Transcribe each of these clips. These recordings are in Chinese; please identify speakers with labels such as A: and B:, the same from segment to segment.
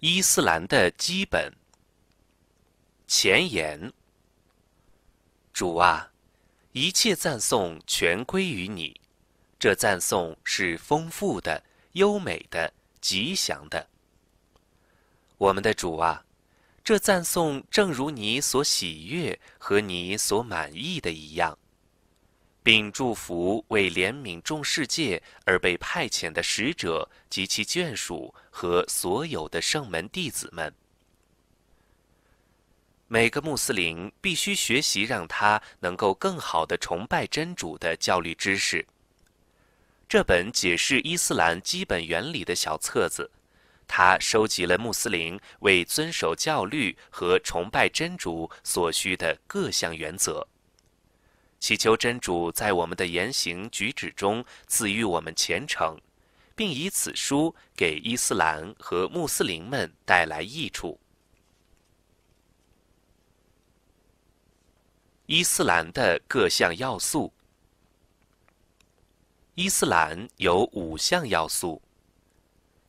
A: 伊斯兰的基本前言。主啊，一切赞颂全归于你，这赞颂是丰富的、优美的、吉祥的。我们的主啊，这赞颂正如你所喜悦和你所满意的一样。并祝福为怜悯众世界而被派遣的使者及其眷属和所有的圣门弟子们。每个穆斯林必须学习，让他能够更好地崇拜真主的教律知识。这本解释伊斯兰基本原理的小册子，它收集了穆斯林为遵守教律和崇拜真主所需的各项原则。祈求真主在我们的言行举止中赐予我们虔诚，并以此书给伊斯兰和穆斯林们带来益处。伊斯兰的各项要素。伊斯兰有五项要素。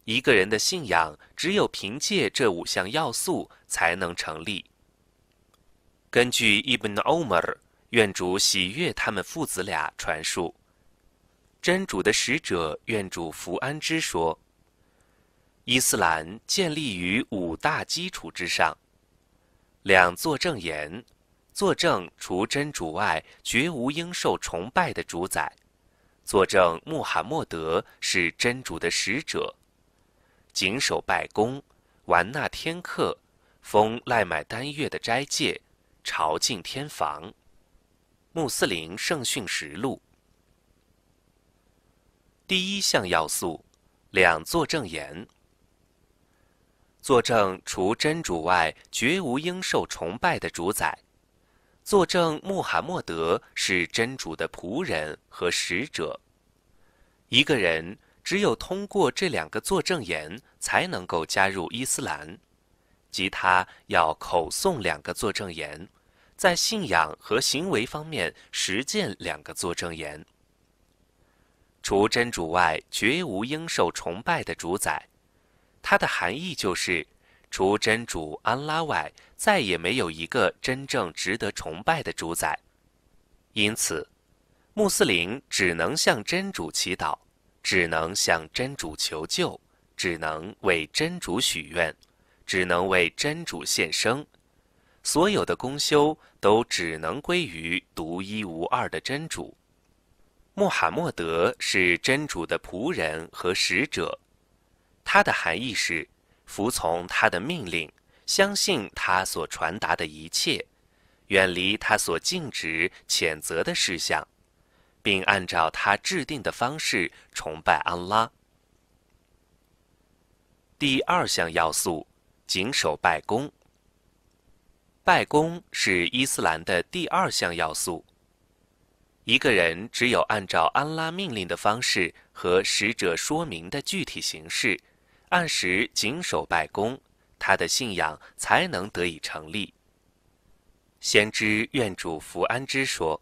A: 一个人的信仰只有凭借这五项要素才能成立。根据 Ibn Omar 愿主喜悦他们父子俩传述，真主的使者愿主福安之说。伊斯兰建立于五大基础之上，两作证言：作证除真主外绝无应受崇拜的主宰；作证穆罕默德是真主的使者，谨守拜功，完纳天课，封赖买丹月的斋戒，朝觐天房。穆斯林圣训实录第一项要素：两作证言。作证除真主外，绝无应受崇拜的主宰；作证穆罕默德是真主的仆人和使者。一个人只有通过这两个作证言，才能够加入伊斯兰，即他要口诵两个作证言。在信仰和行为方面实践两个作证言：除真主外，绝无应受崇拜的主宰。它的含义就是，除真主安拉外，再也没有一个真正值得崇拜的主宰。因此，穆斯林只能向真主祈祷，只能向真主求救，只能为真主许愿，只能为真主献生。所有的功修都只能归于独一无二的真主，穆罕默德是真主的仆人和使者。他的含义是：服从他的命令，相信他所传达的一切，远离他所禁止、谴责的事项，并按照他制定的方式崇拜安拉。第二项要素：谨守拜功。拜功是伊斯兰的第二项要素。一个人只有按照安拉命令的方式和使者说明的具体形式，按时谨守拜功，他的信仰才能得以成立。先知愿主福安之说：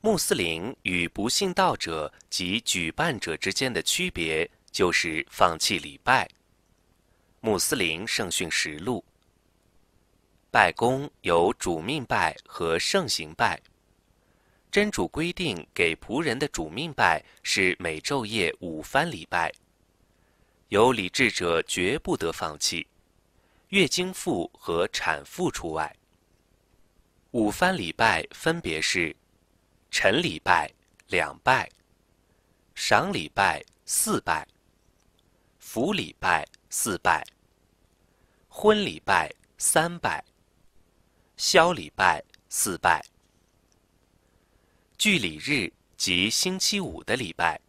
A: 穆斯林与不信道者及举办者之间的区别，就是放弃礼拜。穆斯林圣训实录。拜功有主命拜和圣行拜。真主规定给仆人的主命拜是每昼夜五番礼拜，有理智者绝不得放弃，月经妇和产妇除外。五番礼拜分别是：晨礼拜两拜，赏礼拜四拜，福礼拜四拜，婚礼拜三拜。消礼拜四拜。聚礼日即星期五的礼拜。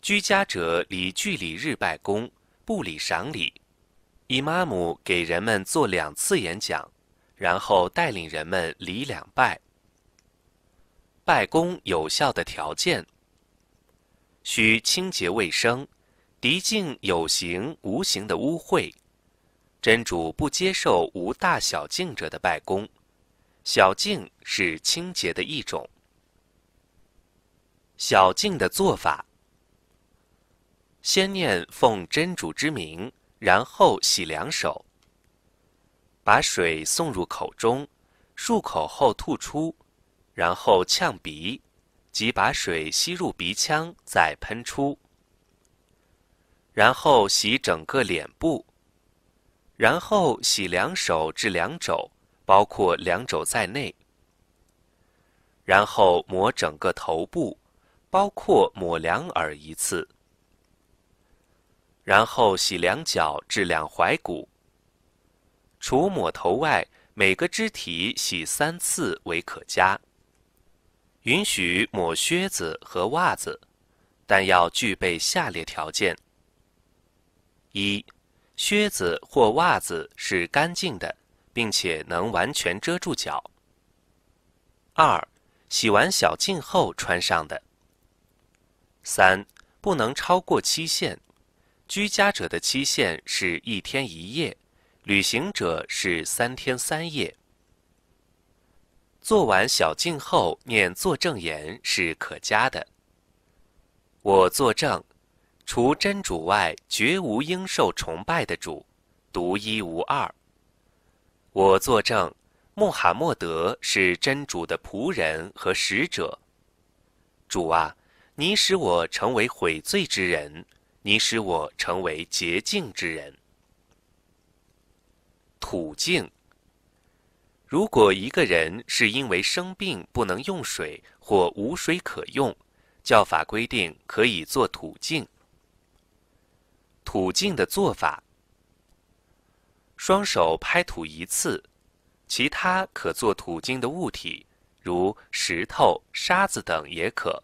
A: 居家者礼聚礼日拜功，不礼赏礼。伊玛姆给人们做两次演讲，然后带领人们礼两拜。拜功有效的条件：需清洁卫生，涤净有形无形的污秽。真主不接受无大小净者的拜功，小净是清洁的一种。小净的做法：先念奉真主之名，然后洗两手，把水送入口中，漱口后吐出，然后呛鼻，即把水吸入鼻腔再喷出，然后洗整个脸部。然后洗两手至两肘，包括两肘在内。然后抹整个头部，包括抹两耳一次。然后洗两脚至两踝骨。除抹头外，每个肢体洗三次为可加。允许抹靴子和袜子，但要具备下列条件：一。靴子或袜子是干净的，并且能完全遮住脚。二，洗完小净后穿上的。三，不能超过期限，居家者的期限是一天一夜，旅行者是三天三夜。做完小净后念作证言是可加的。我作证。除真主外，绝无应受崇拜的主，独一无二。我作证，穆罕默德是真主的仆人和使者。主啊，你使我成为悔罪之人，你使我成为洁净之人。土净。如果一个人是因为生病不能用水，或无水可用，教法规定可以做土净。土净的做法：双手拍土一次，其他可做土净的物体，如石头、沙子等也可。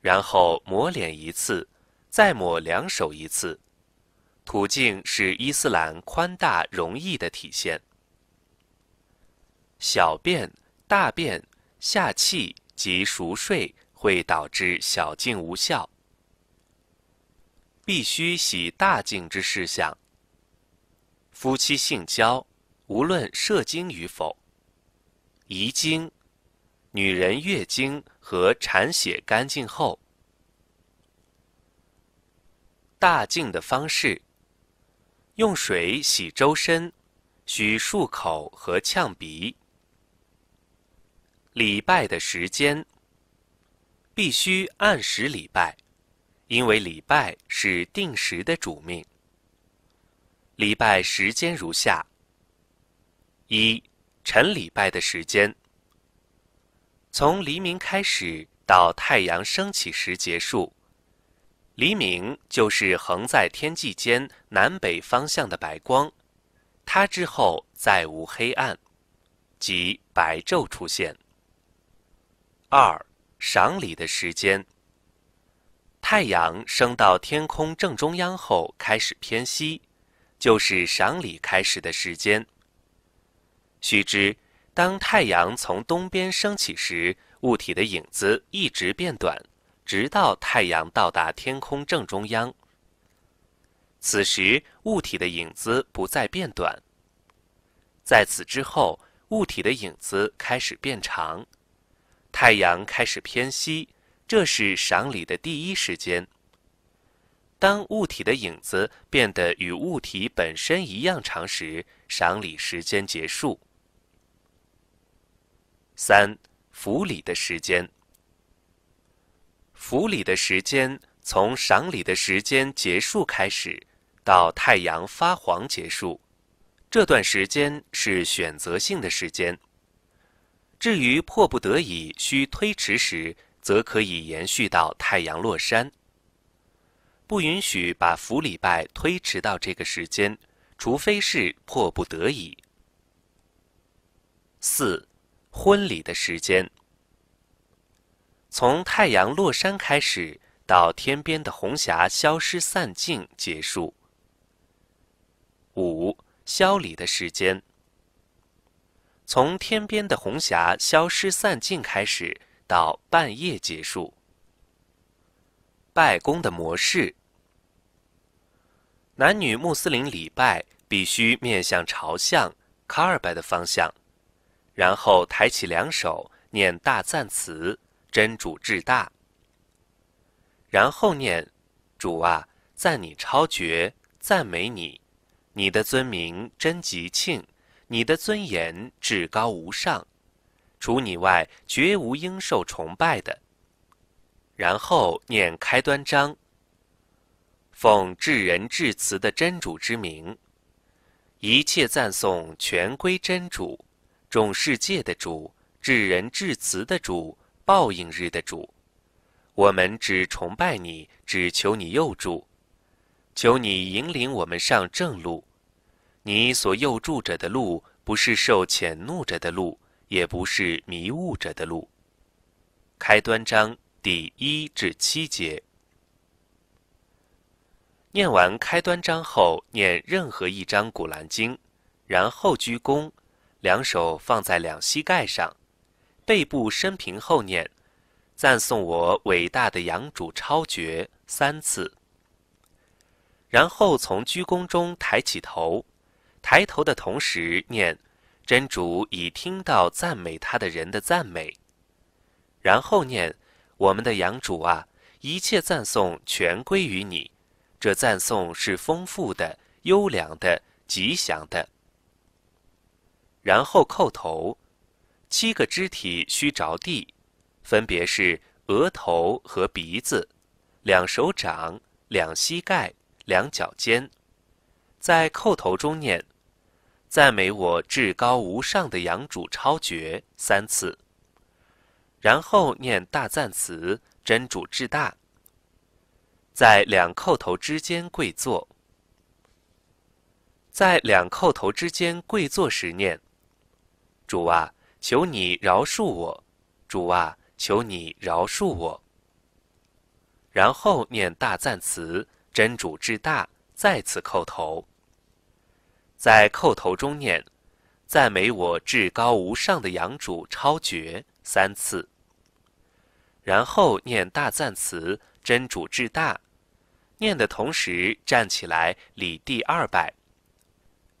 A: 然后抹脸一次，再抹两手一次。土净是伊斯兰宽大容易的体现。小便、大便、下气及熟睡会导致小净无效。必须洗大净之事项。夫妻性交，无论射精与否，遗精，女人月经和产血干净后，大净的方式，用水洗周身，许漱口和呛鼻。礼拜的时间，必须按时礼拜。因为礼拜是定时的主命，礼拜时间如下：一、晨礼拜的时间，从黎明开始到太阳升起时结束。黎明就是横在天际间南北方向的白光，它之后再无黑暗，即白昼出现。二、赏礼的时间。太阳升到天空正中央后开始偏西，就是赏礼开始的时间。须知，当太阳从东边升起时，物体的影子一直变短，直到太阳到达天空正中央。此时，物体的影子不再变短。在此之后，物体的影子开始变长，太阳开始偏西。这是赏礼的第一时间。当物体的影子变得与物体本身一样长时，赏礼时间结束。三，服礼的时间。服礼的时间从赏礼的时间结束开始，到太阳发黄结束，这段时间是选择性的时间。至于迫不得已需推迟时，则可以延续到太阳落山。不允许把福礼拜推迟到这个时间，除非是迫不得已。四，婚礼的时间，从太阳落山开始，到天边的红霞消失散尽结束。五，消礼的时间，从天边的红霞消失散尽开始。到半夜结束。拜功的模式，男女穆斯林礼拜必须面向朝向卡尔拜的方向，然后抬起两手，念大赞词“真主至大”，然后念“主啊，赞你超绝，赞美你，你的尊名真极庆，你的尊严至高无上”。除你外，绝无应受崇拜的。然后念开端章，奉至人至慈的真主之名，一切赞颂全归真主，众世界的主，至人至慈的主，报应日的主。我们只崇拜你，只求你佑助，求你引领我们上正路。你所佑助着的路，不是受谴怒着的路。也不是迷雾着的路。开端章第一至七节。念完开端章后，念任何一章古兰经，然后鞠躬，两手放在两膝盖上，背部伸平后念：“赞颂我伟大的养主超绝三次。”然后从鞠躬中抬起头，抬头的同时念。真主已听到赞美他的人的赞美，然后念：“我们的养主啊，一切赞颂全归于你，这赞颂是丰富的、优良的、吉祥的。”然后叩头，七个肢体需着地，分别是额头和鼻子、两手掌、两膝盖、两脚尖，在叩头中念。赞美我至高无上的养主超绝三次，然后念大赞词真主至大。在两叩头之间跪坐，在两叩头之间跪坐时念：“主啊，求你饶恕我！”主啊，求你饶恕我。然后念大赞词真主至大，再次叩头。在叩头中念，赞美我至高无上的养主超绝三次，然后念大赞词真主至大，念的同时站起来礼第二拜，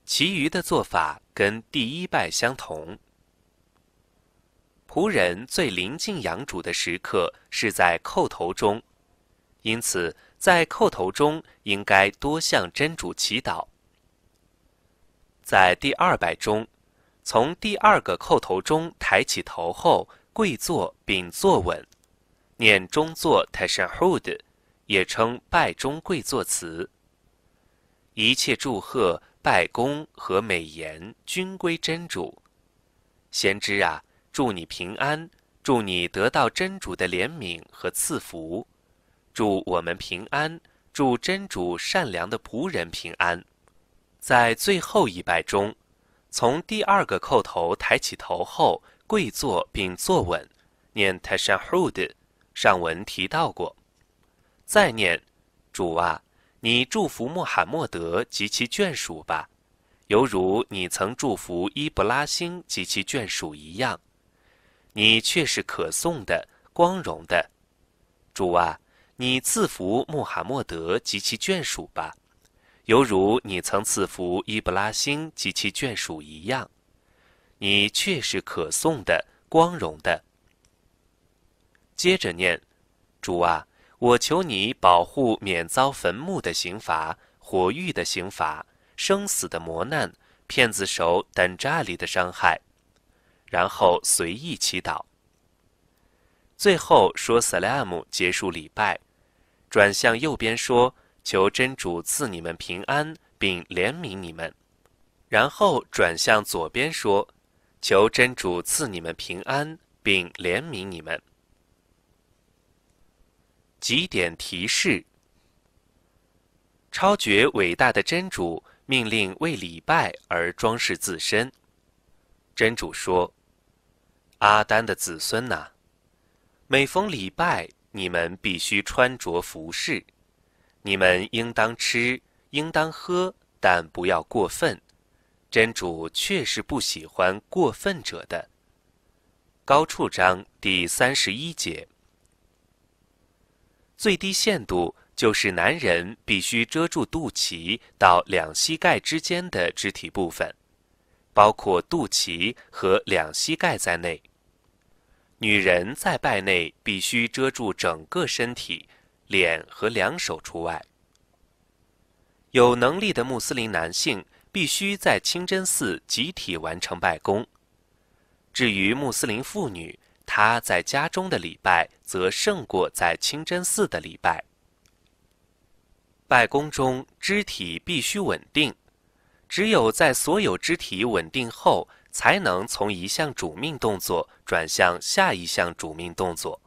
A: 其余的做法跟第一拜相同。仆人最临近养主的时刻是在叩头中，因此在叩头中应该多向真主祈祷。在第二拜中，从第二个叩头中抬起头后跪坐并坐稳，念中坐泰山后的，也称拜中跪坐词。一切祝贺、拜功和美言均归真主。先知啊，祝你平安，祝你得到真主的怜悯和赐福，祝我们平安，祝真主善良的仆人平安。在最后一拜中，从第二个叩头抬起头后跪坐并坐稳，念 t a s h a h r u u d 上文提到过。再念：主啊，你祝福穆罕默德及其眷属吧，犹如你曾祝福伊布拉欣及其眷属一样。你却是可颂的、光荣的。主啊，你赐福穆罕默德及其眷属吧。犹如你曾赐福伊布拉欣及其眷属一样，你确是可颂的、光荣的。接着念：“主啊，我求你保护免遭坟墓的刑罚、火狱的刑罚、生死的磨难、骗子手等诈里的伤害。”然后随意祈祷。最后说 “Salam”，结束礼拜，转向右边说。求真主赐你们平安，并怜悯你们。然后转向左边说：“求真主赐你们平安，并怜悯你们。”几点提示：超绝伟大的真主命令为礼拜而装饰自身。真主说：“阿丹的子孙呐，每逢礼拜，你们必须穿着服饰。”你们应当吃，应当喝，但不要过分。真主确实不喜欢过分者的。高处章第三十一节。最低限度就是男人必须遮住肚脐到两膝盖之间的肢体部分，包括肚脐和两膝盖在内。女人在拜内必须遮住整个身体。脸和两手除外。有能力的穆斯林男性必须在清真寺集体完成拜功。至于穆斯林妇女，她在家中的礼拜则胜过在清真寺的礼拜。拜功中，肢体必须稳定，只有在所有肢体稳定后，才能从一项主命动作转向下一项主命动作。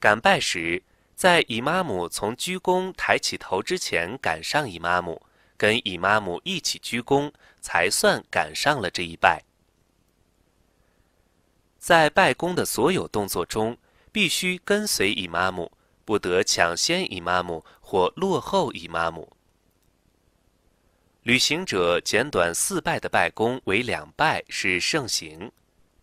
A: 赶拜时，在姨妈母从鞠躬抬起头之前赶上姨妈母，跟姨妈母一起鞠躬，才算赶上了这一拜。在拜功的所有动作中，必须跟随姨妈母，不得抢先姨妈母或落后姨妈母。旅行者简短四拜的拜功为两拜是盛行，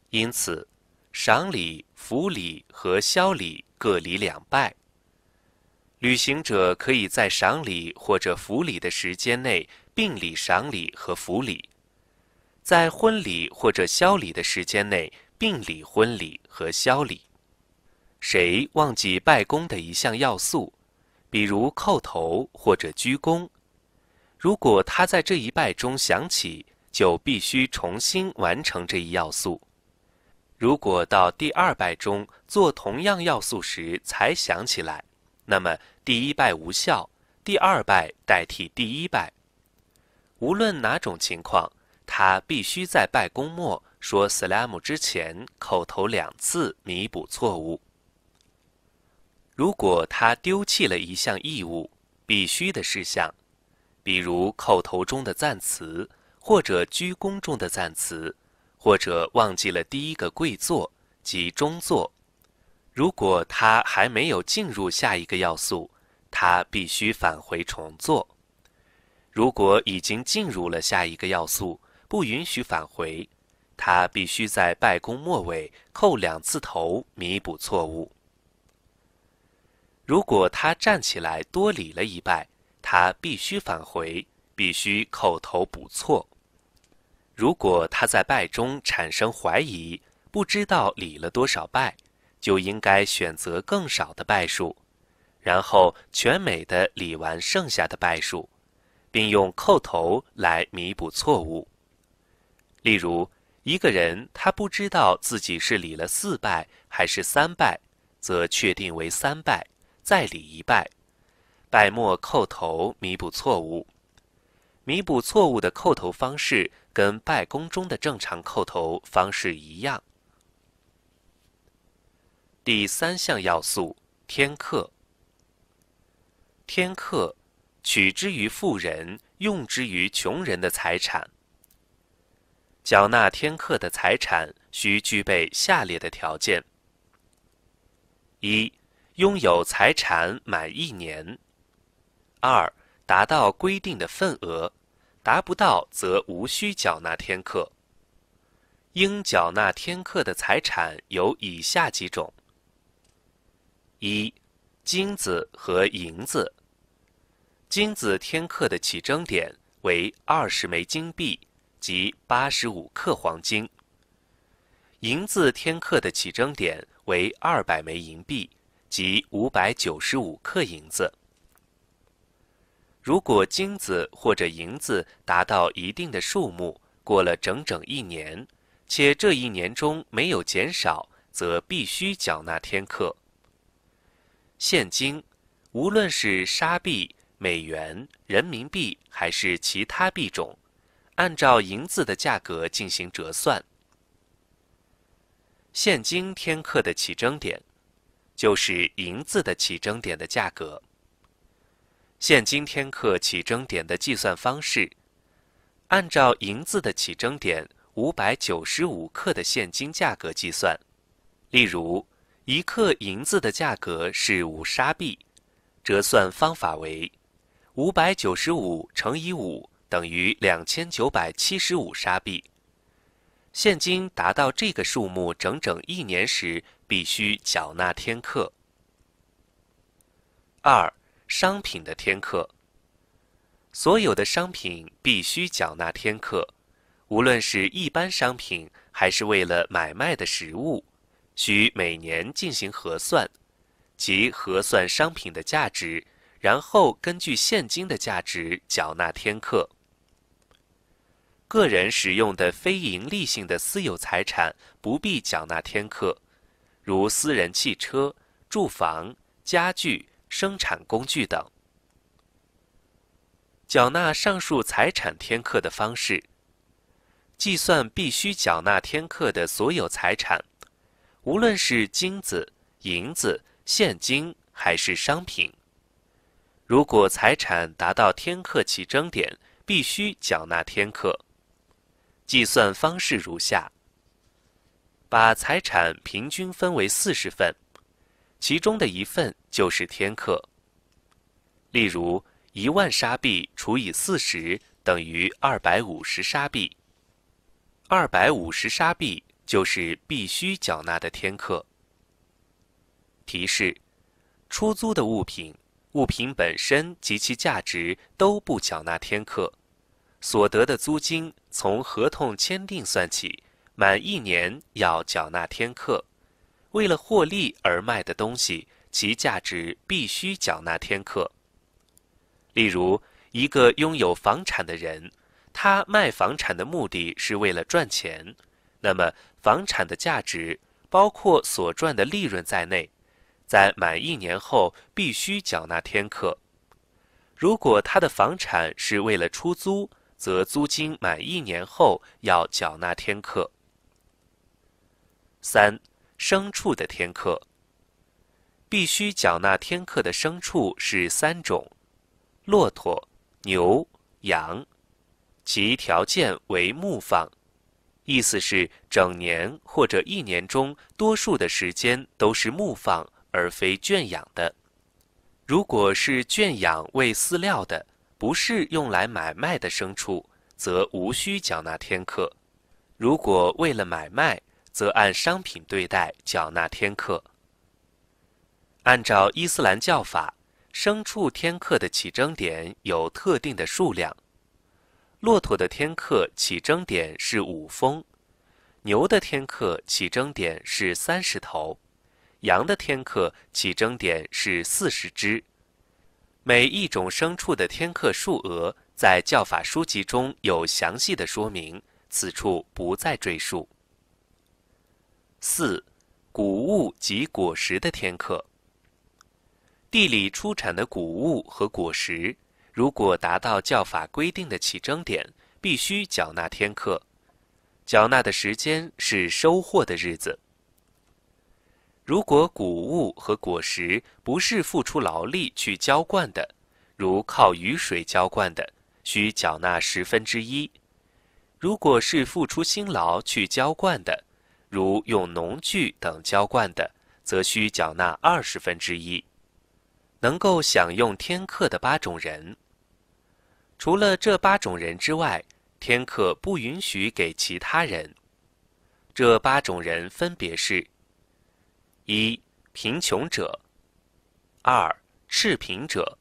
A: 因此，赏礼、福礼和消礼。各礼两拜，旅行者可以在赏礼或者福礼的时间内并礼赏礼和福礼；在婚礼或者消礼的时间内并礼婚礼和消礼。谁忘记拜公的一项要素，比如叩头或者鞠躬，如果他在这一拜中想起，就必须重新完成这一要素。如果到第二拜中，做同样要素时才想起来，那么第一拜无效，第二拜代替第一拜。无论哪种情况，他必须在拜功末说 “slam” 之前口头两次弥补错误。如果他丢弃了一项义务必须的事项，比如口头中的赞词，或者鞠躬中的赞词，或者忘记了第一个跪坐及中坐。如果他还没有进入下一个要素，他必须返回重做；如果已经进入了下一个要素，不允许返回，他必须在拜功末尾扣两次头弥补错误。如果他站起来多礼了一拜，他必须返回，必须口头补错。如果他在拜中产生怀疑，不知道礼了多少拜。就应该选择更少的拜数，然后全美的理完剩下的拜数，并用叩头来弥补错误。例如，一个人他不知道自己是理了四拜还是三拜，则确定为三拜，再理一拜，拜末叩头弥补错误。弥补错误的叩头方式跟拜公中的正常叩头方式一样。第三项要素：天克。天克，取之于富人，用之于穷人的财产。缴纳天克的财产需具备下列的条件：一、拥有财产满一年；二、达到规定的份额，达不到则无需缴纳天克。应缴纳天克的财产有以下几种。一，金子和银子。金子天克的起征点为二十枚金币，即八十五克黄金。银子天克的起征点为二百枚银币，即五百九十五克银子。如果金子或者银子达到一定的数目，过了整整一年，且这一年中没有减少，则必须缴纳天克。现金，无论是沙币、美元、人民币还是其他币种，按照银子的价格进行折算。现金天克的起征点，就是银子的起征点的价格。现金天克起征点的计算方式，按照银子的起征点五百九十五克的现金价格计算。例如。一克银子的价格是五沙币，折算方法为五百九十五乘以五等于两千九百七十五沙币。现金达到这个数目整整一年时，必须缴纳天克。二、商品的天克。所有的商品必须缴纳天克，无论是一般商品还是为了买卖的食物。需每年进行核算，即核算商品的价值，然后根据现金的价值缴纳天客。个人使用的非盈利性的私有财产不必缴纳天客，如私人汽车、住房、家具、生产工具等。缴纳上述财产天客的方式：计算必须缴纳天客的所有财产。无论是金子、银子、现金还是商品，如果财产达到天克起征点，必须缴纳天克。计算方式如下：把财产平均分为四十份，其中的一份就是天克。例如，一万沙币除以四十等于二百五十沙币，二百五十沙币。就是必须缴纳的天课。提示：出租的物品，物品本身及其价值都不缴纳天课；所得的租金从合同签订算起，满一年要缴纳天课。为了获利而卖的东西，其价值必须缴纳天课。例如，一个拥有房产的人，他卖房产的目的是为了赚钱，那么。房产的价值，包括所赚的利润在内，在满一年后必须缴纳天客。如果他的房产是为了出租，则租金满一年后要缴纳天客。三、牲畜的天客，必须缴纳天客的牲畜是三种：骆驼、牛、羊，其条件为木坊。意思是，整年或者一年中多数的时间都是牧放而非圈养的。如果是圈养喂饲料的，不是用来买卖的牲畜，则无需缴纳天课；如果为了买卖，则按商品对待，缴纳天课。按照伊斯兰教法，牲畜天课的起征点有特定的数量。骆驼的天克起征点是五峰，牛的天克起征点是三十头，羊的天克起征点是四十只。每一种牲畜的天克数额在教法书籍中有详细的说明，此处不再赘述。四、谷物及果实的天克。地里出产的谷物和果实。如果达到教法规定的起征点，必须缴纳天课，缴纳的时间是收获的日子。如果谷物和果实不是付出劳力去浇灌的，如靠雨水浇灌的，需缴纳十分之一；如果是付出辛劳去浇灌的，如用农具等浇灌的，则需缴纳二十分之一。能够享用天课的八种人。除了这八种人之外，天克不允许给其他人。这八种人分别是：一、贫穷者；二、赤贫者；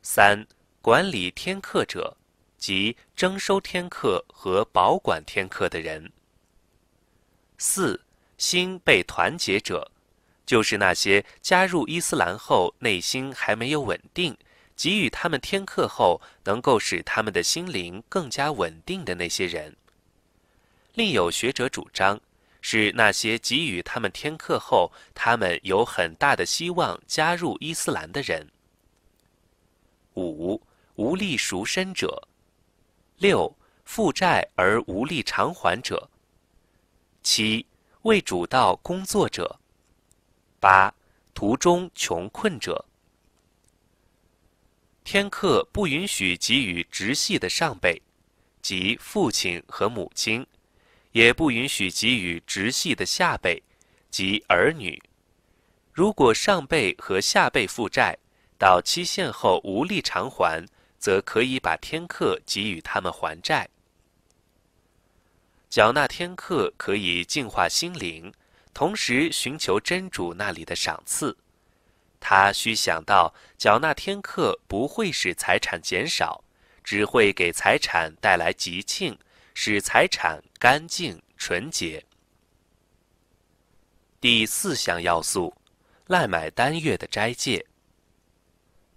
A: 三、管理天克者，即征收天克和保管天克的人；四、心被团结者，就是那些加入伊斯兰后内心还没有稳定。给予他们天课后，能够使他们的心灵更加稳定的那些人。另有学者主张，是那些给予他们天课后，他们有很大的希望加入伊斯兰的人。五无力赎身者，六负债而无力偿还者，七为主道工作者，八途中穷困者。天克不允许给予直系的上辈，即父亲和母亲，也不允许给予直系的下辈，即儿女。如果上辈和下辈负债到期限后无力偿还，则可以把天克给予他们还债。缴纳天克可以净化心灵，同时寻求真主那里的赏赐。他需想到，缴纳天课不会使财产减少，只会给财产带来吉庆，使财产干净纯洁。第四项要素，赖买单月的斋戒。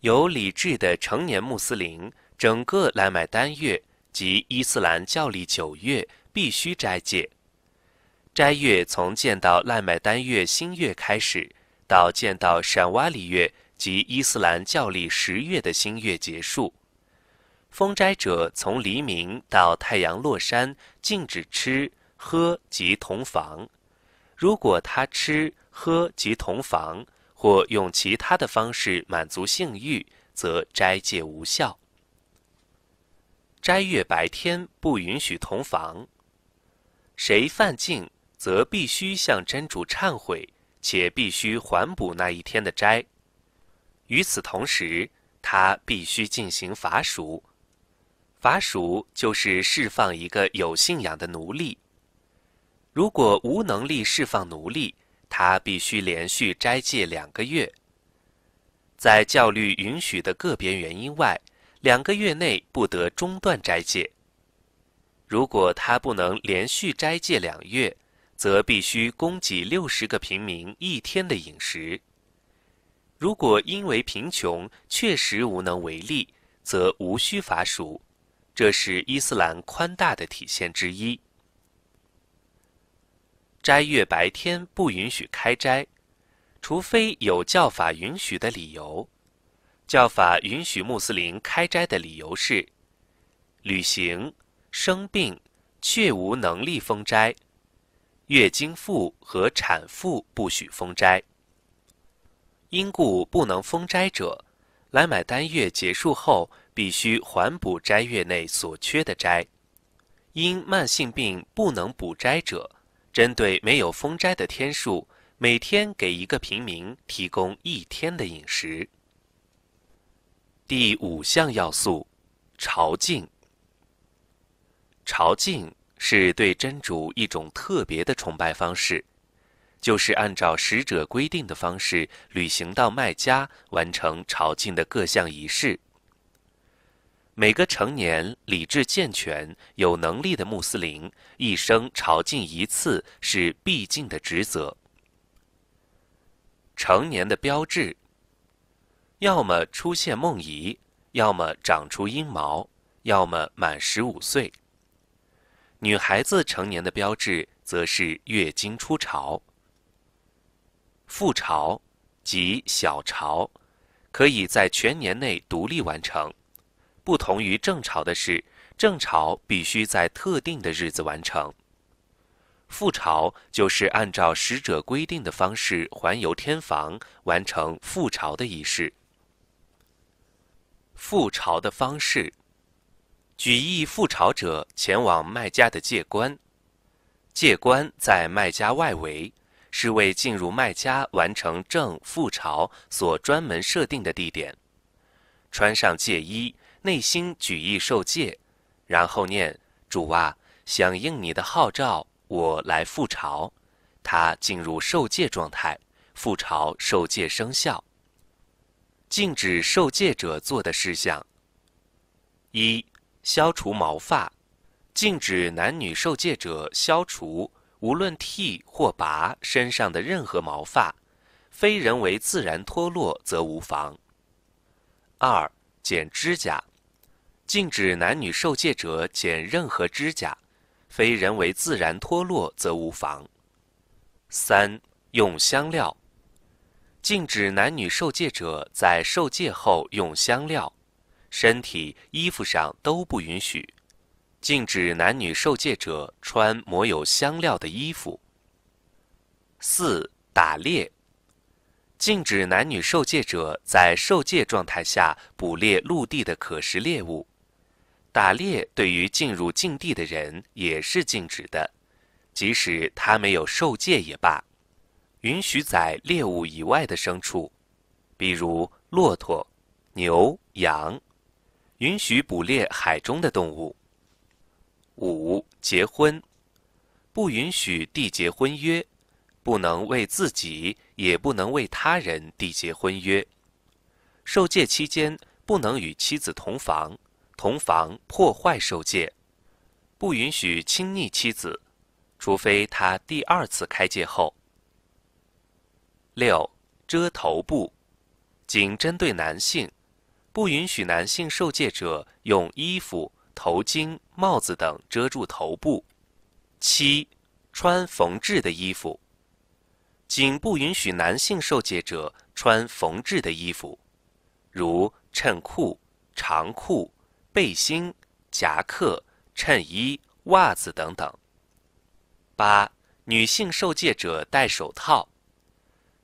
A: 有理智的成年穆斯林，整个赖买单月及伊斯兰教历九月必须斋戒。斋月从见到赖买单月新月开始。到见到闪瓦里月及伊斯兰教历十月的新月结束，封斋者从黎明到太阳落山禁止吃、喝及同房。如果他吃、喝及同房或用其他的方式满足性欲，则斋戒无效。斋月白天不允许同房，谁犯禁则必须向真主忏悔。且必须还补那一天的斋。与此同时，他必须进行伐属。伐属就是释放一个有信仰的奴隶。如果无能力释放奴隶，他必须连续斋戒两个月。在教律允许的个别原因外，两个月内不得中断斋戒。如果他不能连续斋戒两月，则必须供给六十个平民一天的饮食。如果因为贫穷确实无能为力，则无需法属，这是伊斯兰宽大的体现之一。斋月白天不允许开斋，除非有教法允许的理由。教法允许穆斯林开斋的理由是：旅行、生病、却无能力封斋。月经妇和产妇不许封斋。因故不能封斋者，来买单月结束后必须还补斋月内所缺的斋。因慢性病不能补斋者，针对没有封斋的天数，每天给一个平民提供一天的饮食。第五项要素，朝觐。朝觐。是对真主一种特别的崇拜方式，就是按照使者规定的方式，旅行到麦加完成朝觐的各项仪式。每个成年、理智健全、有能力的穆斯林，一生朝觐一次是必尽的职责。成年的标志，要么出现梦遗，要么长出阴毛，要么满十五岁。女孩子成年的标志，则是月经初潮。复潮即小潮，可以在全年内独立完成。不同于正潮的是，正潮必须在特定的日子完成。复潮就是按照使者规定的方式环游天房，完成复潮的仪式。复潮的方式。举意复朝者前往麦家的戒关，戒关在麦家外围，是为进入麦家完成正复朝所专门设定的地点。穿上戒衣，内心举意受戒，然后念主啊，响应你的号召，我来复朝。他进入受戒状态，复朝受戒生效。禁止受戒者做的事项：一。消除毛发，禁止男女受戒者消除无论剃或拔身上的任何毛发，非人为自然脱落则无妨。二、剪指甲，禁止男女受戒者剪任何指甲，非人为自然脱落则无妨。三、用香料，禁止男女受戒者在受戒后用香料。身体、衣服上都不允许，禁止男女受戒者穿抹有香料的衣服。四、打猎，禁止男女受戒者在受戒状态下捕猎陆地的可食猎物。打猎对于进入禁地的人也是禁止的，即使他没有受戒也罢。允许宰猎物以外的牲畜，比如骆驼、牛、羊。允许捕猎海中的动物。五、结婚，不允许缔结婚约，不能为自己，也不能为他人缔结婚约。受戒期间不能与妻子同房，同房破坏受戒，不允许亲昵妻子，除非他第二次开戒后。六、遮头部，仅针对男性。不允许男性受戒者用衣服、头巾、帽子等遮住头部。七，穿缝制的衣服。仅不允许男性受戒者穿缝制的衣服，如衬裤、长裤、背心、夹克、衬衣、袜子等等。八，女性受戒者戴手套。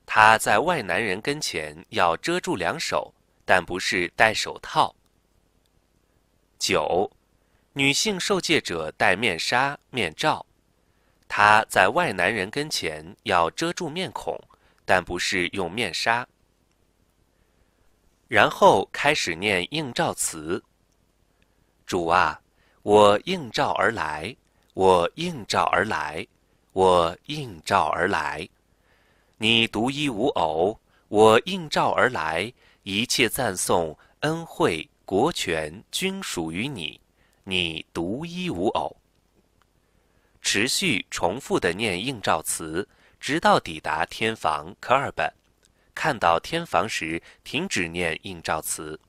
A: 她在外男人跟前要遮住两手。但不是戴手套。九，女性受戒者戴面纱、面罩，她在外男人跟前要遮住面孔，但不是用面纱。然后开始念应照词：“主啊，我应照而来，我应照而来，我应照而来。你独一无二，我应照而来。”一切赞颂、恩惠、国权均属于你，你独一无二。持续重复的念应照词，直到抵达天房科尔本。看到天房时，停止念应照词。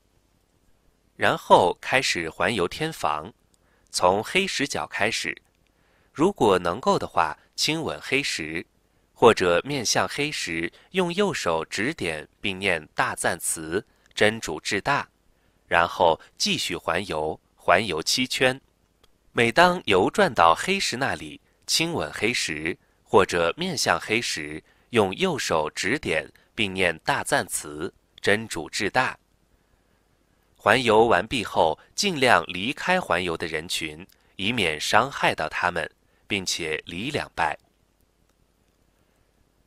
A: 然后开始环游天房，从黑石角开始。如果能够的话，亲吻黑石。或者面向黑石，用右手指点，并念大赞词“真主至大”，然后继续环游，环游七圈。每当游转到黑石那里，亲吻黑石，或者面向黑石，用右手指点，并念大赞词“真主至大”。环游完毕后，尽量离开环游的人群，以免伤害到他们，并且礼两拜。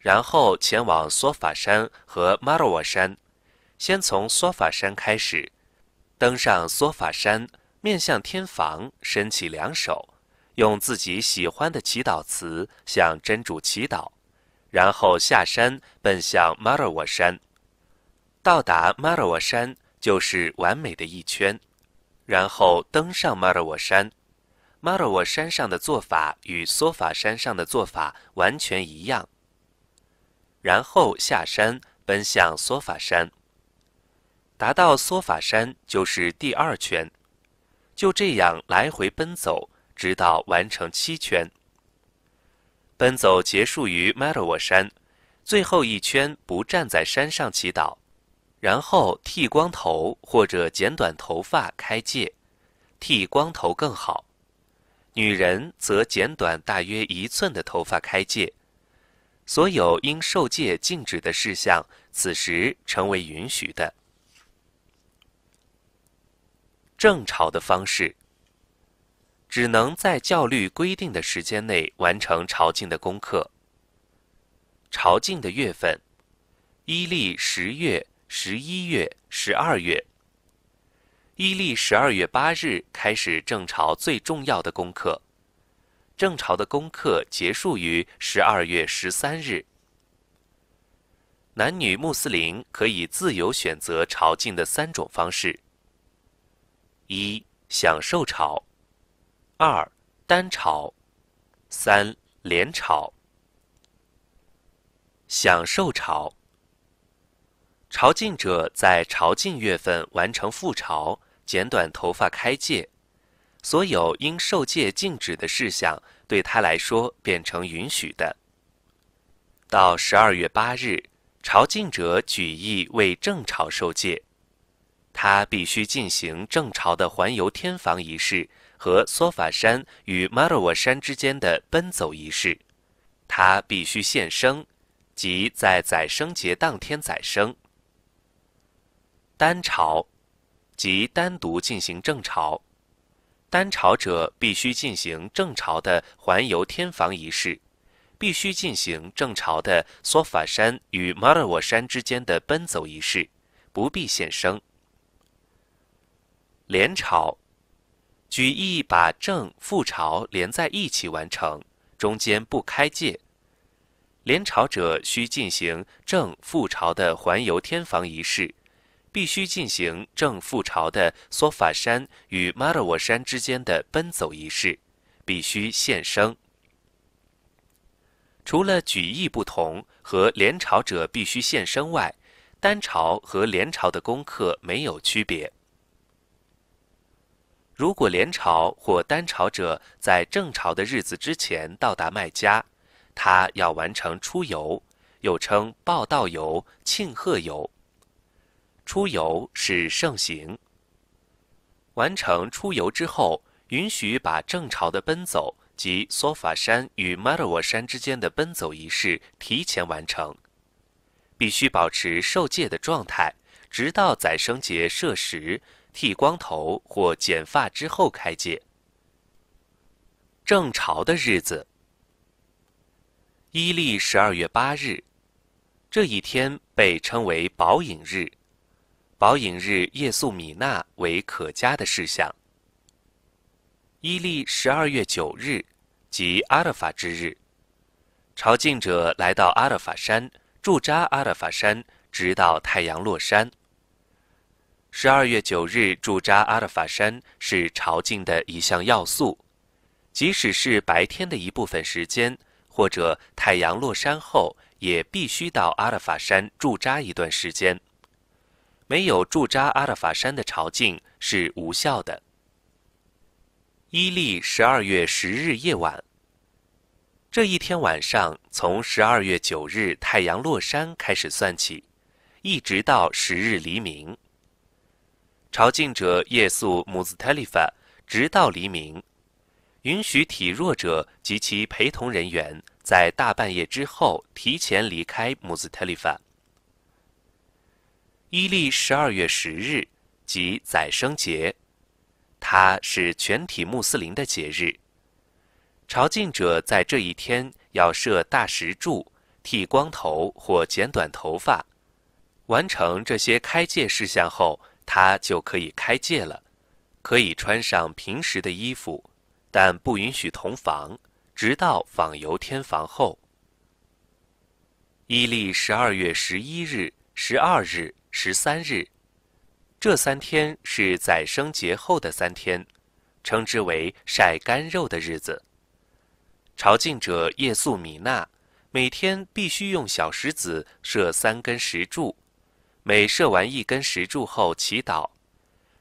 A: 然后前往索法山和马罗沃山，先从索法山开始，登上索法山，面向天房，伸起两手，用自己喜欢的祈祷词向真主祈祷，然后下山奔向马罗沃山。到达马罗沃山就是完美的一圈，然后登上马罗沃山，马罗沃山上的做法与索法山上的做法完全一样。然后下山奔向梭法山，达到梭法山就是第二圈，就这样来回奔走，直到完成七圈。奔走结束于 a w a 山，最后一圈不站在山上祈祷，然后剃光头或者剪短头发开戒，剃光头更好，女人则剪短大约一寸的头发开戒。所有因受戒禁止的事项，此时成为允许的。正朝的方式，只能在教律规定的时间内完成朝觐的功课。朝觐的月份：伊历十月、十一月、十二月。伊历十二月八日开始正朝最重要的功课。正朝的功课结束于十二月十三日。男女穆斯林可以自由选择朝觐的三种方式：一、享受朝；二、单朝；三、连朝。享受朝，朝觐者在朝觐月份完成复朝，剪短头发，开戒。所有因受戒禁止的事项，对他来说变成允许的。到十二月八日，朝觐者举意为正朝受戒，他必须进行正朝的环游天房仪式和索法山与马尔瓦山之间的奔走仪式。他必须献生，即在宰生节当天宰生。单朝，即单独进行正朝。单朝者必须进行正朝的环游天房仪式，必须进行正朝的索法山与马尔沃山之间的奔走仪式，不必现身。连朝，举意把正复朝连在一起完成，中间不开界。连朝者需进行正复朝的环游天房仪式。必须进行正复朝的索法山与马尔沃山之间的奔走仪式，必须现身。除了举意不同和连朝者必须现身外，单朝和连朝的功课没有区别。如果连朝或单朝者在正朝的日子之前到达麦加，他要完成出游，又称报道游、庆贺游。出游是盛行。完成出游之后，允许把正朝的奔走及索法山与马尔沃山之间的奔走仪式提前完成。必须保持受戒的状态，直到宰牲节设时剃光头或剪发之后开戒。正朝的日子，伊利十二月八日，这一天被称为宝影日。宝影日夜宿米娜为可嘉的事项。伊利十二月九日，即阿尔法之日，朝觐者来到阿尔法山驻扎阿尔法山，直到太阳落山。十二月九日驻扎阿尔法山是朝觐的一项要素，即使是白天的一部分时间，或者太阳落山后，也必须到阿尔法山驻扎一段时间。没有驻扎阿拉法山的朝觐是无效的。伊利十二月十日夜晚，这一天晚上从十二月九日太阳落山开始算起，一直到十日黎明。朝觐者夜宿穆斯泰利法，直到黎明。允许体弱者及其陪同人员在大半夜之后提前离开穆斯泰利法。伊历十二月十日即宰牲节，它是全体穆斯林的节日。朝觐者在这一天要设大石柱、剃光头或剪短头发，完成这些开戒事项后，他就可以开戒了，可以穿上平时的衣服，但不允许同房，直到访游天房后。伊历十二月十一日。十二日、十三日，这三天是宰牲节后的三天，称之为晒干肉的日子。朝觐者夜宿米纳，每天必须用小石子射三根石柱，每射完一根石柱后祈祷，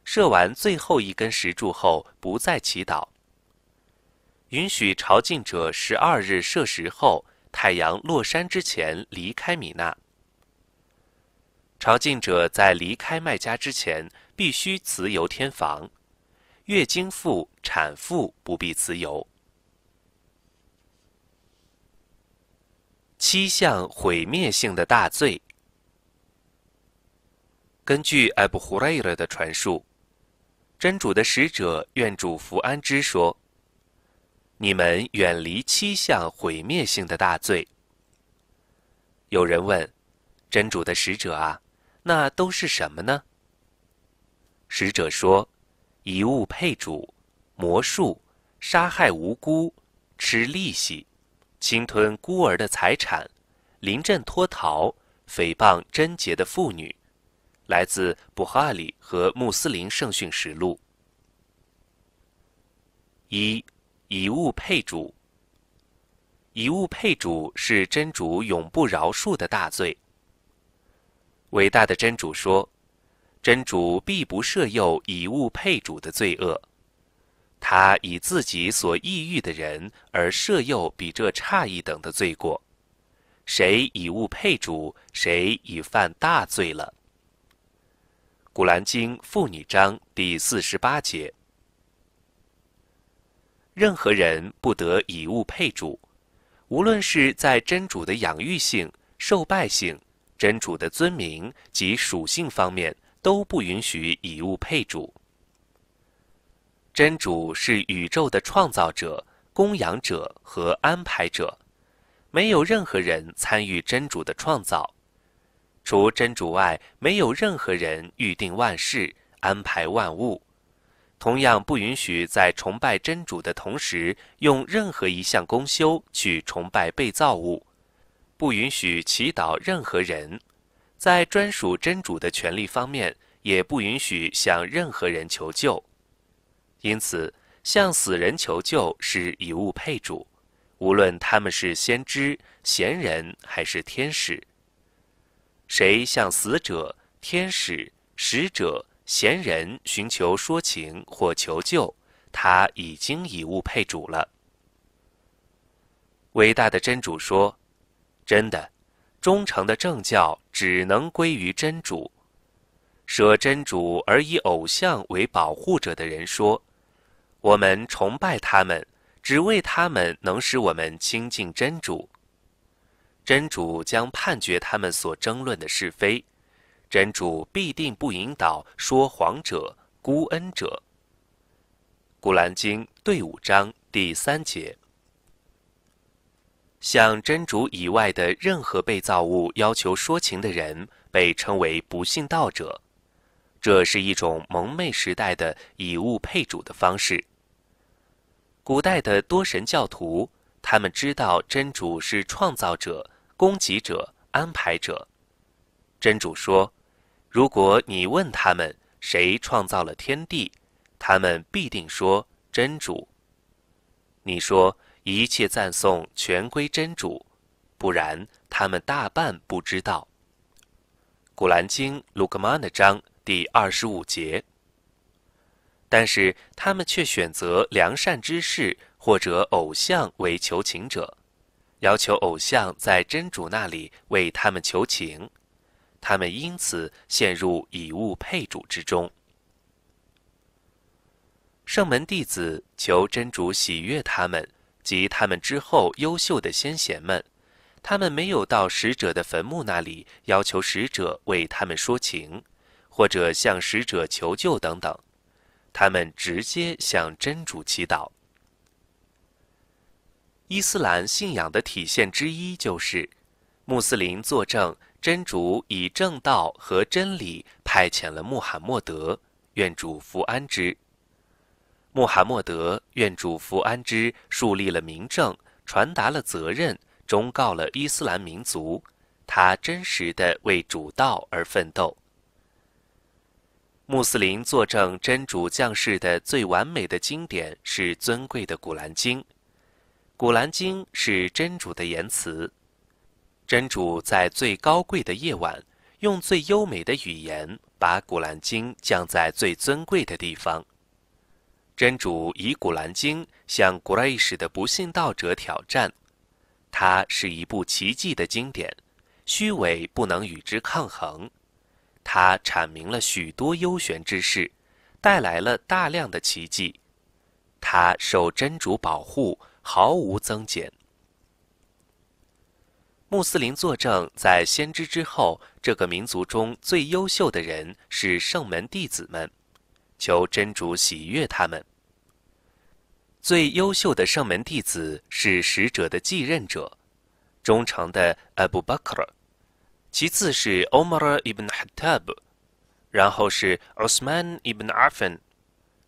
A: 射完最后一根石柱后不再祈祷。允许朝觐者十二日射时后，太阳落山之前离开米娜。朝觐者在离开麦加之前必须辞游天房，月经妇、产妇不必辞游。七项毁灭性的大罪。根据艾布胡赖勒的传述，真主的使者愿主福安之说：“你们远离七项毁灭性的大罪。”有人问：“真主的使者啊？”那都是什么呢？使者说：“以物配主，魔术，杀害无辜，吃利息，侵吞孤儿的财产，临阵脱逃，诽谤贞洁的妇女。”来自布哈里和穆斯林圣训实录。一、以物配主。以物配主是真主永不饶恕的大罪。伟大的真主说：“真主必不赦宥以物配主的罪恶，他以自己所抑郁的人而赦宥比这差一等的罪过。谁以物配主，谁已犯大罪了。”《古兰经·妇女章》第四十八节。任何人不得以物配主，无论是在真主的养育性、受拜性。真主的尊名及属性方面都不允许以物配主。真主是宇宙的创造者、供养者和安排者，没有任何人参与真主的创造，除真主外，没有任何人预定万事、安排万物。同样，不允许在崇拜真主的同时用任何一项功修去崇拜被造物。不允许祈祷任何人，在专属真主的权利方面，也不允许向任何人求救。因此，向死人求救是以物配主，无论他们是先知、贤人还是天使。谁向死者、天使、使者、贤人寻求说情或求救，他已经以物配主了。伟大的真主说。真的，忠诚的正教只能归于真主。舍真主而以偶像为保护者的人说：“我们崇拜他们，只为他们能使我们亲近真主。”真主将判决他们所争论的是非。真主必定不引导说谎者、孤恩者。古兰经第五章第三节。向真主以外的任何被造物要求说情的人，被称为不信道者。这是一种蒙昧时代的以物配主的方式。古代的多神教徒，他们知道真主是创造者、供给者、安排者。真主说：“如果你问他们谁创造了天地，他们必定说真主。”你说。一切赞颂全归真主，不然他们大半不知道。古兰经鲁格曼的章第二十五节。但是他们却选择良善之事或者偶像为求情者，要求偶像在真主那里为他们求情，他们因此陷入以物配主之中。圣门弟子求真主喜悦他们。及他们之后优秀的先贤们，他们没有到使者的坟墓那里要求使者为他们说情，或者向使者求救等等，他们直接向真主祈祷。伊斯兰信仰的体现之一就是穆斯林作证真主以正道和真理派遣了穆罕默德，愿主福安之。穆罕默德愿主福安之，树立了明政，传达了责任，忠告了伊斯兰民族。他真实的为主道而奋斗。穆斯林作证真主降世的最完美的经典是尊贵的古兰经。古兰经是真主的言辞。真主在最高贵的夜晚，用最优美的语言，把古兰经降在最尊贵的地方。真主以古兰经向古莱西史的不信道者挑战，它是一部奇迹的经典，虚伪不能与之抗衡。它阐明了许多幽玄之事，带来了大量的奇迹。它受真主保护，毫无增减。穆斯林作证，在先知之后，这个民族中最优秀的人是圣门弟子们，求真主喜悦他们。最优秀的圣门弟子是使者的继任者，忠诚的阿布巴克 r 其次是 Omar ibn Hattab，然后是 Osman ibn Affan，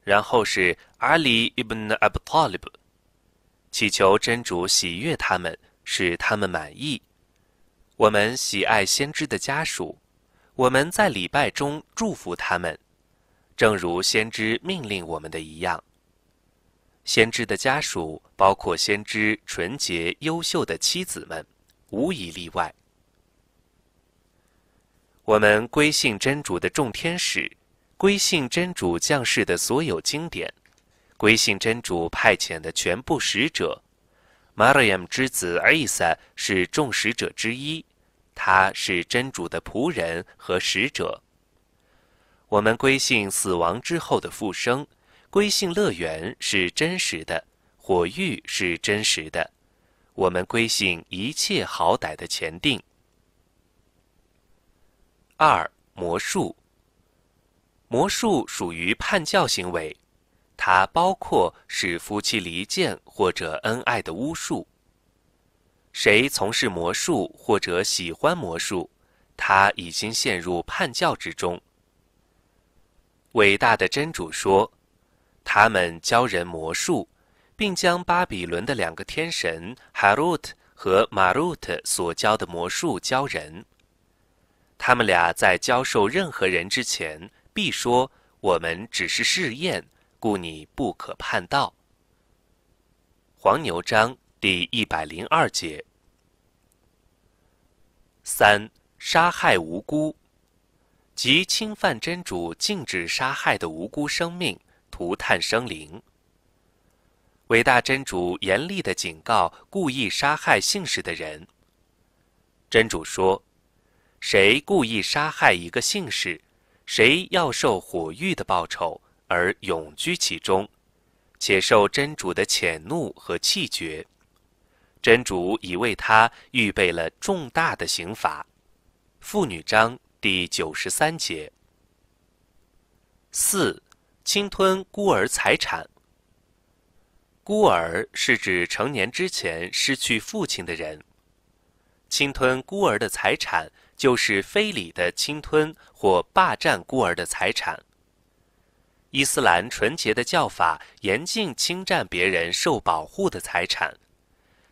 A: 然后是 Ali ibn a b 本· Talib。祈求真主喜悦他们，使他们满意。我们喜爱先知的家属，我们在礼拜中祝福他们，正如先知命令我们的一样。先知的家属包括先知纯洁优秀的妻子们，无一例外。我们归信真主的众天使，归信真主降世的所有经典，归信真主派遣的全部使者。玛利亚之子艾萨是众使者之一，他是真主的仆人和使者。我们归信死亡之后的复生。归信乐园是真实的，火域是真实的。我们归信一切好歹的前定。二魔术，魔术属于叛教行为，它包括使夫妻离间或者恩爱的巫术。谁从事魔术或者喜欢魔术，他已经陷入叛教之中。伟大的真主说。他们教人魔术，并将巴比伦的两个天神哈鲁特和马鲁特所教的魔术教人。他们俩在教授任何人之前，必说：“我们只是试验，故你不可叛道。”黄牛章第一百零二节。三、杀害无辜，即侵犯真主禁止杀害的无辜生命。不探生灵。伟大真主严厉地警告故意杀害姓氏的人。真主说：“谁故意杀害一个姓氏，谁要受火狱的报酬而永居其中，且受真主的谴怒和气绝。真主已为他预备了重大的刑罚。”妇女章第九十三节。四。侵吞孤儿财产。孤儿是指成年之前失去父亲的人，侵吞孤儿的财产就是非礼的侵吞或霸占孤儿的财产。伊斯兰纯洁的教法严禁侵占别人受保护的财产，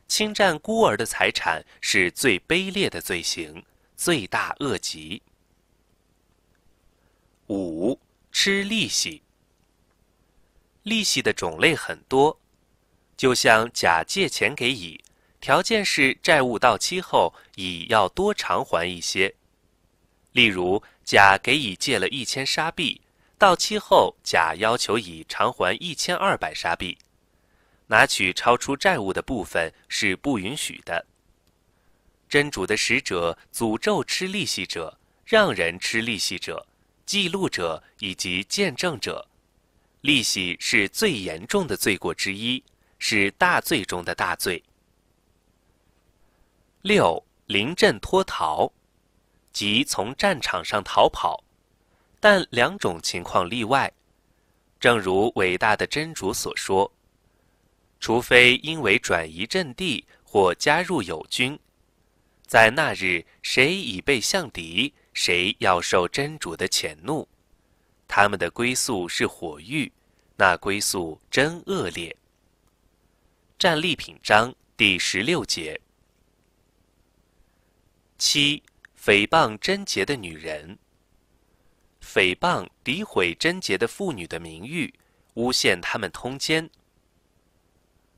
A: 侵占孤儿的财产是最卑劣的罪行，罪大恶极。五吃利息。利息的种类很多，就像甲借钱给乙，条件是债务到期后，乙要多偿还一些。例如，甲给乙借了一千沙币，到期后，甲要求乙偿还一千二百沙币，拿取超出债务的部分是不允许的。真主的使者诅咒吃利息者、让人吃利息者、记录者以及见证者。利息是最严重的罪过之一，是大罪中的大罪。六临阵脱逃，即从战场上逃跑，但两种情况例外。正如伟大的真主所说：“除非因为转移阵地或加入友军，在那日谁已被降敌，谁要受真主的谴怒。”他们的归宿是火狱，那归宿真恶劣。战利品章第十六节。七，诽谤贞洁的女人，诽谤诋毁贞洁的妇女的名誉，诬陷她们通奸。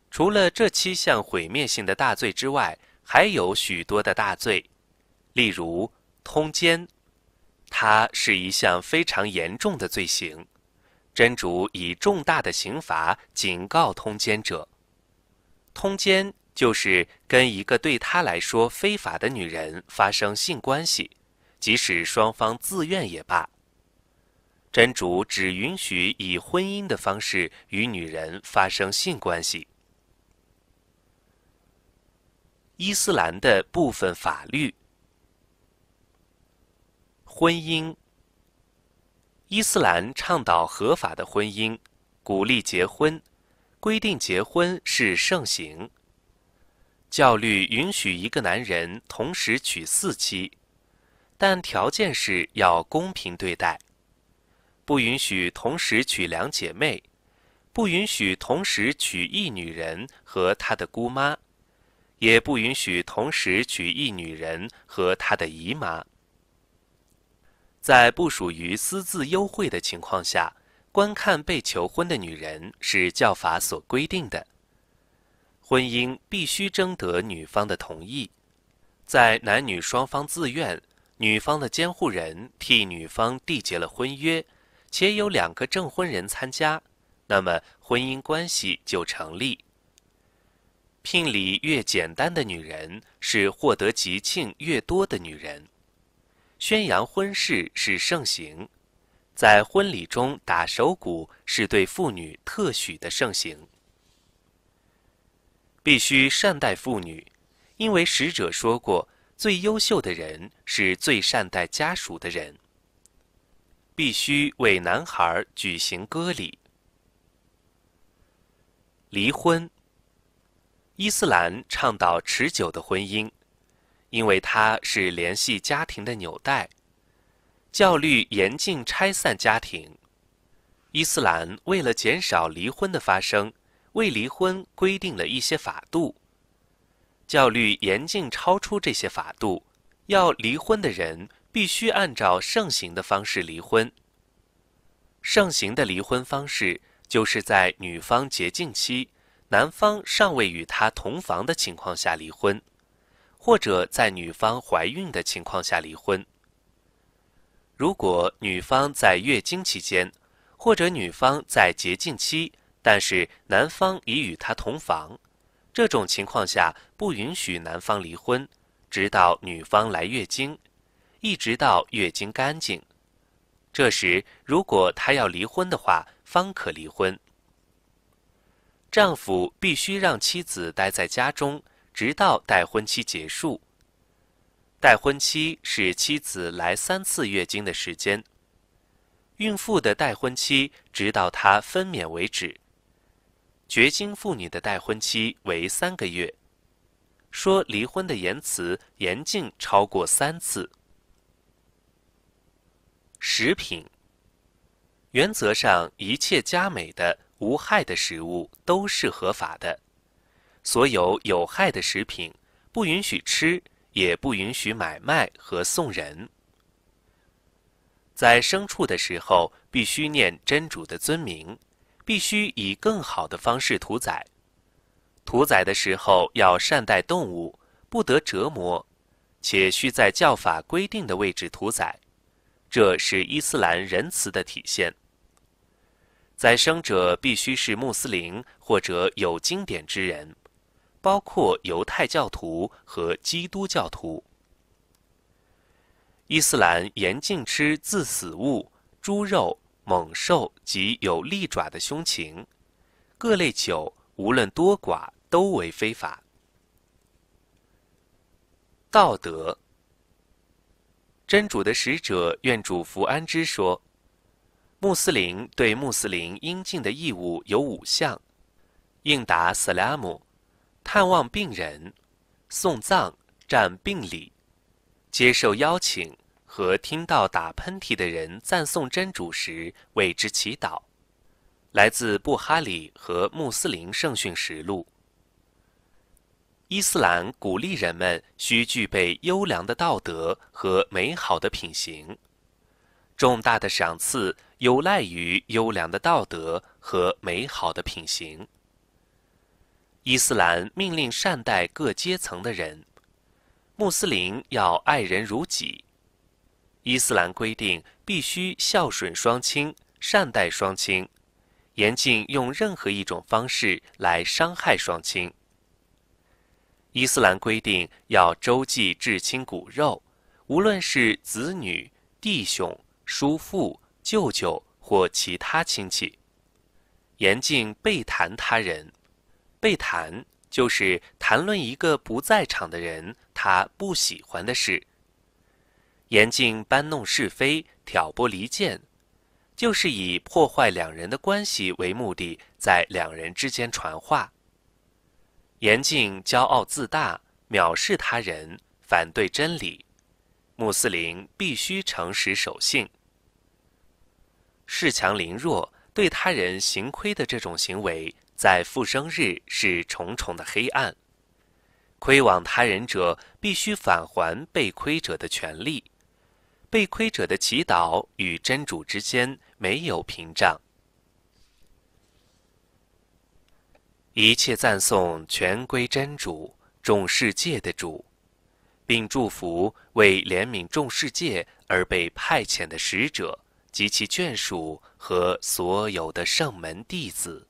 A: 除了这七项毁灭性的大罪之外，还有许多的大罪，例如通奸。它是一项非常严重的罪行，真主以重大的刑罚警告通奸者。通奸就是跟一个对他来说非法的女人发生性关系，即使双方自愿也罢。真主只允许以婚姻的方式与女人发生性关系。伊斯兰的部分法律。婚姻，伊斯兰倡导合法的婚姻，鼓励结婚，规定结婚是圣行。教律允许一个男人同时娶四妻，但条件是要公平对待，不允许同时娶两姐妹，不允许同时娶一女人和她的姑妈，也不允许同时娶一女人和她的姨妈。在不属于私自优惠的情况下，观看被求婚的女人是教法所规定的。婚姻必须征得女方的同意，在男女双方自愿、女方的监护人替女方缔结了婚约，且有两个证婚人参加，那么婚姻关系就成立。聘礼越简单的女人，是获得吉庆越多的女人。宣扬婚事是盛行，在婚礼中打手鼓是对妇女特许的盛行。必须善待妇女，因为使者说过：“最优秀的人是最善待家属的人。”必须为男孩举行割礼。离婚。伊斯兰倡导持久的婚姻。因为它是联系家庭的纽带，教律严禁拆散家庭。伊斯兰为了减少离婚的发生，为离婚规定了一些法度。教律严禁超出这些法度。要离婚的人必须按照盛行的方式离婚。盛行的离婚方式就是在女方绝境期，男方尚未与她同房的情况下离婚。或者在女方怀孕的情况下离婚。如果女方在月经期间，或者女方在节经期，但是男方已与她同房，这种情况下不允许男方离婚，直到女方来月经，一直到月经干净。这时，如果她要离婚的话，方可离婚。丈夫必须让妻子待在家中。直到待婚期结束。待婚期是妻子来三次月经的时间。孕妇的待婚期直到她分娩为止。绝经妇女的待婚期为三个月。说离婚的言辞严禁超过三次。食品原则上一切佳美的无害的食物都是合法的。所有有害的食品不允许吃，也不允许买卖和送人。在牲畜的时候，必须念真主的尊名，必须以更好的方式屠宰。屠宰的时候要善待动物，不得折磨，且需在教法规定的位置屠宰。这是伊斯兰仁慈的体现。宰生者必须是穆斯林或者有经典之人。包括犹太教徒和基督教徒。伊斯兰严禁吃自死物、猪肉、猛兽及有利爪的凶禽，各类酒无论多寡都为非法。道德，真主的使者愿主福安之说，穆斯林对穆斯林应尽的义务有五项：应答“撒拉姆”。探望病人、送葬、占病理、接受邀请和听到打喷嚏的人赞颂真主时为之祈祷。来自布哈里和穆斯林圣训实录。伊斯兰鼓励人们需具备优良的道德和美好的品行。重大的赏赐有赖于优良的道德和美好的品行。伊斯兰命令善待各阶层的人，穆斯林要爱人如己。伊斯兰规定必须孝顺双亲，善待双亲，严禁用任何一种方式来伤害双亲。伊斯兰规定要周济至亲骨肉，无论是子女、弟兄、叔父、舅舅或其他亲戚，严禁背谈他人。被谈就是谈论一个不在场的人他不喜欢的事。严禁搬弄是非、挑拨离间，就是以破坏两人的关系为目的，在两人之间传话。严禁骄傲自大、藐视他人、反对真理。穆斯林必须诚实守信。恃强凌弱、对他人行亏的这种行为。在复生日是重重的黑暗。窥望他人者必须返还被窥者的权利。被窥者的祈祷与真主之间没有屏障。一切赞颂全归真主，众世界的主，并祝福为怜悯众世界而被派遣的使者及其眷属和所有的圣门弟子。